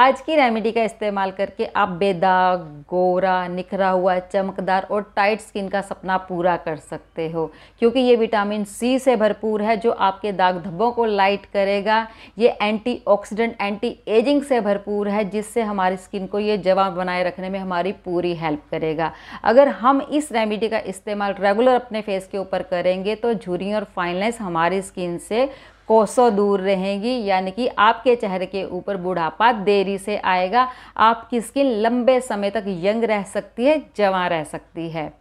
आज की रेमेडी का इस्तेमाल करके आप बेदाग गोरा निखरा हुआ चमकदार और टाइट स्किन का सपना पूरा कर सकते हो क्योंकि ये विटामिन सी से भरपूर है जो आपके दाग धब्बों को लाइट करेगा ये एंटीऑक्सीडेंट एंटी एजिंग से भरपूर है जिससे हमारी स्किन को ये जवाब बनाए रखने में हमारी पूरी हेल्प करेगा अगर हम इस रेमेडी का इस्तेमाल रेगुलर अपने फेस के ऊपर करेंगे तो झुरी और फाइननेस हमारी स्किन से कोसों दूर रहेंगी यानी कि आपके चेहरे के ऊपर बुढ़ापा देरी से आएगा आपकी स्किन लंबे समय तक यंग रह सकती है जवान रह सकती है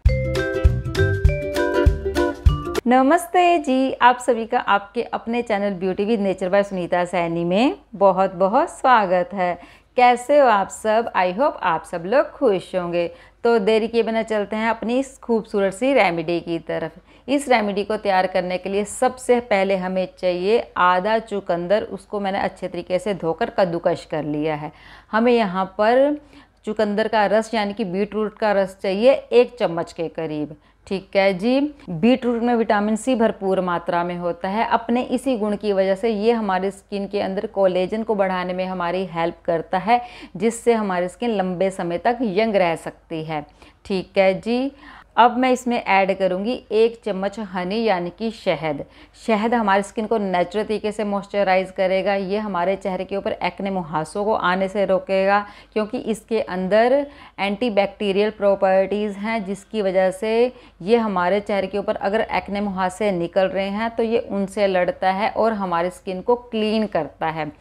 नमस्ते जी आप सभी का आपके अपने channel beauty with nature by Sunita Saini में बहुत बहुत स्वागत है कैसे हो आप सब आई होप आप सब लोग खुश होंगे तो देरी के बिना चलते हैं अपनी इस खूबसूरत सी रेमेडी की तरफ इस रेमेडी को तैयार करने के लिए सबसे पहले हमें चाहिए आधा चुकंदर उसको मैंने अच्छे तरीके से धोकर कद्दूकश कर लिया है हमें यहाँ पर चुकंदर का रस यानी कि बीट रूट का रस चाहिए एक चम्मच के करीब ठीक है जी बीट रूट में विटामिन सी भरपूर मात्रा में होता है अपने इसी गुण की वजह से ये हमारे स्किन के अंदर कोलेजन को बढ़ाने में हमारी हेल्प करता है जिससे हमारी स्किन लंबे समय तक यंग रह सकती है ठीक है जी अब मैं इसमें ऐड करूँगी एक चम्मच हनी यानी कि शहद शहद हमारी स्किन को नेचुरल तरीके से मॉइस्चराइज करेगा ये हमारे चेहरे के ऊपर एक्ने मुहासों को आने से रोकेगा क्योंकि इसके अंदर एंटीबैक्टीरियल प्रॉपर्टीज़ हैं जिसकी वजह से ये हमारे चेहरे के ऊपर अगर एक्ने मुहासे निकल रहे हैं तो ये उनसे लड़ता है और हमारी स्किन को क्लीन करता है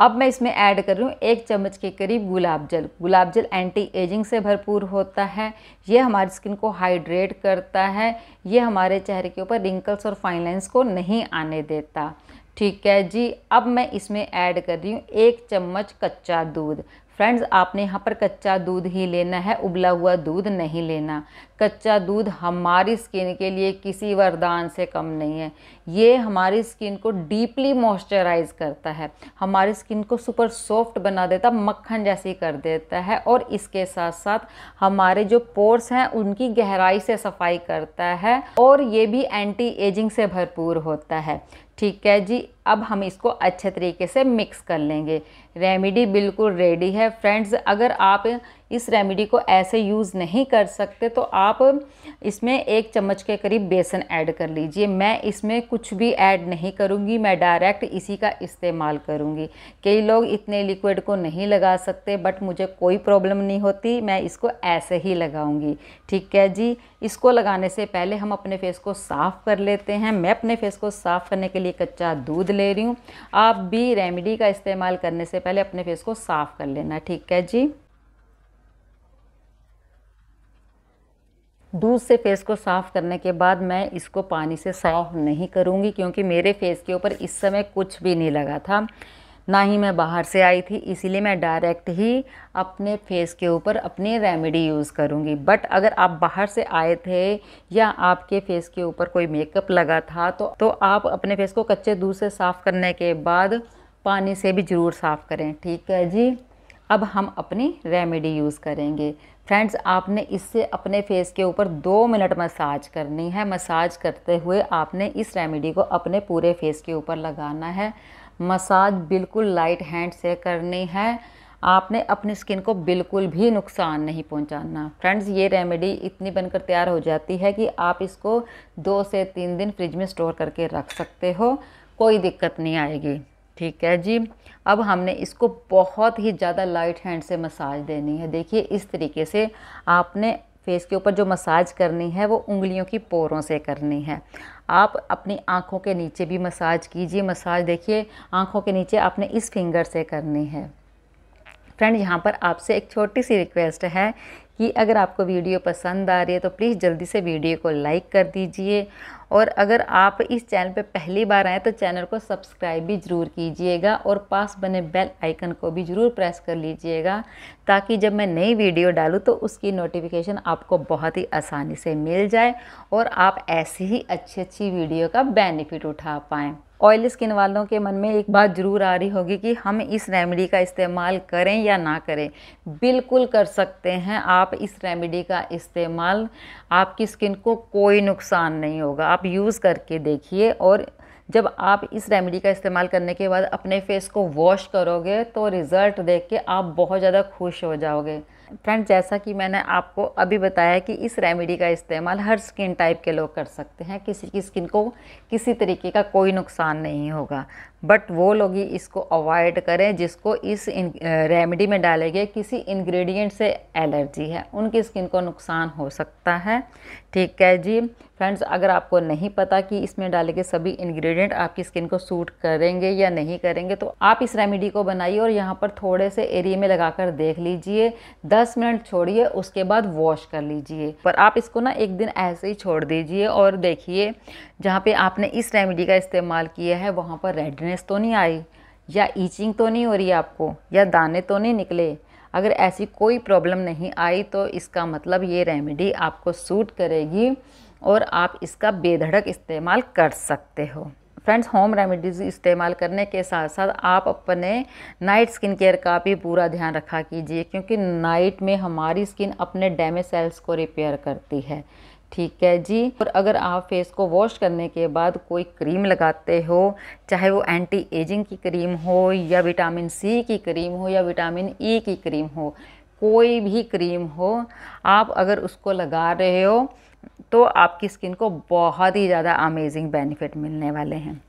अब मैं इसमें ऐड कर रही हूँ एक चम्मच के करीब गुलाब जल गुलाब जल एंटी एजिंग से भरपूर होता है ये हमारी स्किन को हाइड्रेट करता है ये हमारे चेहरे के ऊपर रिंकल्स और फाइन को नहीं आने देता ठीक है जी अब मैं इसमें ऐड कर रही हूँ एक चम्मच कच्चा दूध फ्रेंड्स आपने यहाँ पर कच्चा दूध ही लेना है उबला हुआ दूध नहीं लेना कच्चा दूध हमारी स्किन के लिए किसी वरदान से कम नहीं है ये हमारी स्किन को डीपली मॉइस्चराइज करता है हमारी स्किन को सुपर सॉफ्ट बना देता मक्खन जैसी कर देता है और इसके साथ साथ हमारे जो पोर्स हैं उनकी गहराई से सफाई करता है और ये भी एंटी एजिंग से भरपूर होता है ठीक है जी अब हम इसको अच्छे तरीके से मिक्स कर लेंगे रेमेडी बिल्कुल रेडी है फ्रेंड्स अगर आप इस रेमेडी को ऐसे यूज़ नहीं कर सकते तो आप इसमें एक चम्मच के करीब बेसन ऐड कर लीजिए मैं इसमें कुछ भी ऐड नहीं करूँगी मैं डायरेक्ट इसी का इस्तेमाल करूँगी कई लोग इतने लिक्विड को नहीं लगा सकते बट मुझे कोई प्रॉब्लम नहीं होती मैं इसको ऐसे ही लगाऊँगी ठीक है जी इसको लगाने से पहले हम अपने फेस को साफ़ कर लेते हैं मैं अपने फेस को साफ़ करने के लिए कच्चा दूध ले रही हूँ आप भी रेमेडी का इस्तेमाल करने से पहले अपने फेस को साफ़ कर लेना ठीक है जी दूध से फेस को साफ़ करने के बाद मैं इसको पानी से साफ़ नहीं करूँगी क्योंकि मेरे फेस के ऊपर इस समय कुछ भी नहीं लगा था ना ही मैं बाहर से आई थी इसीलिए मैं डायरेक्ट ही अपने फेस के ऊपर अपनी रेमेडी यूज़ करूँगी बट अगर आप बाहर से आए थे या आपके फेस के ऊपर कोई मेकअप लगा था तो तो आप अपने फेस को कच्चे दूध से साफ़ करने के बाद पानी से भी ज़रूर साफ़ करें ठीक है जी अब हम अपनी रेमेडी यूज़ करेंगे फ्रेंड्स आपने इससे अपने फेस के ऊपर दो मिनट मसाज करनी है मसाज करते हुए आपने इस रेमेडी को अपने पूरे फेस के ऊपर लगाना है मसाज बिल्कुल लाइट हैंड से करनी है आपने अपनी स्किन को बिल्कुल भी नुकसान नहीं पहुंचाना फ्रेंड्स ये रेमेडी इतनी बनकर तैयार हो जाती है कि आप इसको दो से तीन दिन फ्रिज में स्टोर करके रख सकते हो कोई दिक्कत नहीं आएगी ठीक है जी अब हमने इसको बहुत ही ज़्यादा लाइट हैंड से मसाज देनी है देखिए इस तरीके से आपने फेस के ऊपर जो मसाज करनी है वो उंगलियों की पोरों से करनी है आप अपनी आँखों के नीचे भी मसाज कीजिए मसाज देखिए आँखों के नीचे आपने इस फिंगर से करनी है फ्रेंड यहाँ पर आपसे एक छोटी सी रिक्वेस्ट है कि अगर आपको वीडियो पसंद आ रही है तो प्लीज़ जल्दी से वीडियो को लाइक कर दीजिए और अगर आप इस चैनल पर पहली बार आएँ तो चैनल को सब्सक्राइब भी ज़रूर कीजिएगा और पास बने बेल आइकन को भी ज़रूर प्रेस कर लीजिएगा ताकि जब मैं नई वीडियो डालूँ तो उसकी नोटिफिकेशन आपको बहुत ही आसानी से मिल जाए और आप ऐसी ही अच्छी अच्छी वीडियो का बेनिफिट उठा पाएँ ऑयली स्किन वालों के मन में एक बात ज़रूर आ रही होगी कि हम इस रेमेडी का इस्तेमाल करें या ना करें बिल्कुल कर सकते हैं आप इस रेमेडी का इस्तेमाल आपकी स्किन को कोई नुकसान नहीं होगा आप यूज़ करके देखिए और जब आप इस रेमेडी का इस्तेमाल करने के बाद अपने फेस को वॉश करोगे तो रिज़ल्ट देख के आप बहुत ज़्यादा खुश हो जाओगे फ्रेंड जैसा कि मैंने आपको अभी बताया कि इस रेमेडी का इस्तेमाल हर स्किन टाइप के लोग कर सकते हैं किसी की स्किन को किसी तरीके का कोई नुकसान नहीं होगा बट वो लोग ही इसको अवॉइड करें जिसको इस रेमेडी में डाले गए किसी इंग्रेडिएंट से एलर्जी है उनकी स्किन को नुकसान हो सकता है ठीक है जी फ्रेंड्स अगर आपको नहीं पता कि इसमें डाले गए सभी इंग्रेडिएंट आपकी स्किन को सूट करेंगे या नहीं करेंगे तो आप इस रेमेडी को बनाइए और यहाँ पर थोड़े से एरिया में लगा कर देख लीजिए 10 मिनट छोड़िए उसके बाद वॉश कर लीजिए पर आप इसको ना एक दिन ऐसे ही छोड़ दीजिए और देखिए जहाँ पर आपने इस रेमेडी का इस्तेमाल किया है वहाँ पर रेडनेस तो नहीं आई या ईचिंग तो नहीं हो रही आपको या दाने तो नहीं निकले अगर ऐसी कोई प्रॉब्लम नहीं आई तो इसका मतलब ये रेमेडी आपको सूट करेगी और आप इसका बेधड़क इस्तेमाल कर सकते हो फ्रेंड्स होम रेमेडीज़ इस्तेमाल करने के साथ साथ आप अपने नाइट स्किन केयर का भी पूरा ध्यान रखा कीजिए क्योंकि नाइट में हमारी स्किन अपने डैमेज सेल्स को रिपेयर करती है ठीक है जी और अगर आप फेस को वॉश करने के बाद कोई क्रीम लगाते हो चाहे वो एंटी एजिंग की क्रीम हो या विटामिन सी की क्रीम हो या विटामिन ई e की क्रीम हो कोई भी क्रीम हो आप अगर उसको लगा रहे हो तो आपकी स्किन को बहुत ही ज़्यादा अमेजिंग बेनिफिट मिलने वाले हैं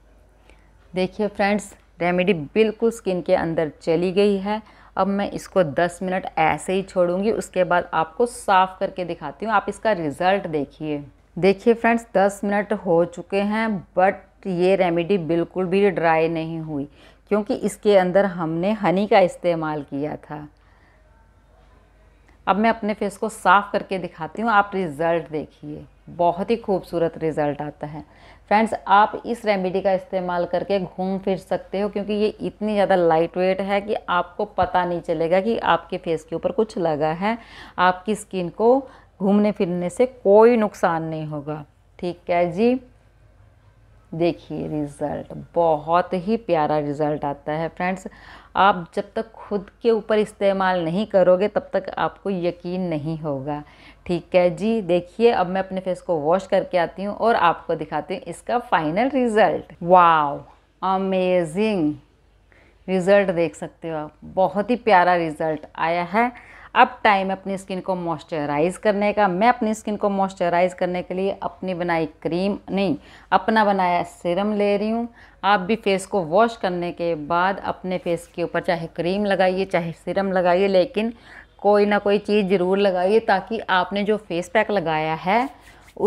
देखिए फ्रेंड्स रेमेडी बिल्कुल स्किन के अंदर चली गई है अब मैं इसको 10 मिनट ऐसे ही छोड़ूंगी उसके बाद आपको साफ़ करके दिखाती हूँ आप इसका रिज़ल्ट देखिए देखिए फ्रेंड्स 10 मिनट हो चुके हैं बट ये रेमेडी बिल्कुल भी ड्राई नहीं हुई क्योंकि इसके अंदर हमने हनी का इस्तेमाल किया था अब मैं अपने फेस को साफ़ करके दिखाती हूँ आप रिज़ल्ट देखिए बहुत ही खूबसूरत रिज़ल्ट आता है फ्रेंड्स आप इस रेमेडी का इस्तेमाल करके घूम फिर सकते हो क्योंकि ये इतनी ज़्यादा लाइट वेट है कि आपको पता नहीं चलेगा कि आपके फेस के ऊपर कुछ लगा है आपकी स्किन को घूमने फिरने से कोई नुकसान नहीं होगा ठीक है जी देखिए रिज़ल्ट बहुत ही प्यारा रिज़ल्ट आता है फ्रेंड्स आप जब तक खुद के ऊपर इस्तेमाल नहीं करोगे तब तक आपको यकीन नहीं होगा ठीक है जी देखिए अब मैं अपने फेस को वॉश करके आती हूँ और आपको दिखाती हूँ इसका final result wow amazing result देख सकते हो आप बहुत ही प्यारा रिज़ल्ट आया है अब टाइम अपनी स्किन को मॉइस्चराइज करने का मैं अपनी स्किन को मॉइस्चराइज करने के लिए अपनी बनाई क्रीम नहीं अपना बनाया सीरम ले रही हूँ आप भी फेस को वॉश करने के बाद अपने फेस के ऊपर चाहे क्रीम लगाइए चाहे सीरम लगाइए लेकिन कोई ना कोई चीज़ ज़रूर लगाइए ताकि आपने जो फेस पैक लगाया है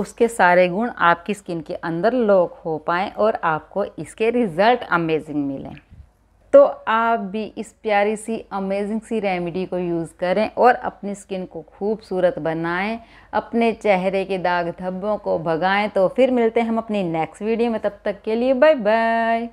उसके सारे गुण आपकी स्किन के अंदर लॉक हो पाएँ और आपको इसके रिज़ल्ट अमेजिंग मिलें तो आप भी इस प्यारी सी अमेजिंग सी रेमेडी को यूज़ करें और अपनी स्किन को खूबसूरत बनाएं अपने चेहरे के दाग धब्बों को भगाएं तो फिर मिलते हैं हम अपनी नेक्स्ट वीडियो में तब तक के लिए बाय बाय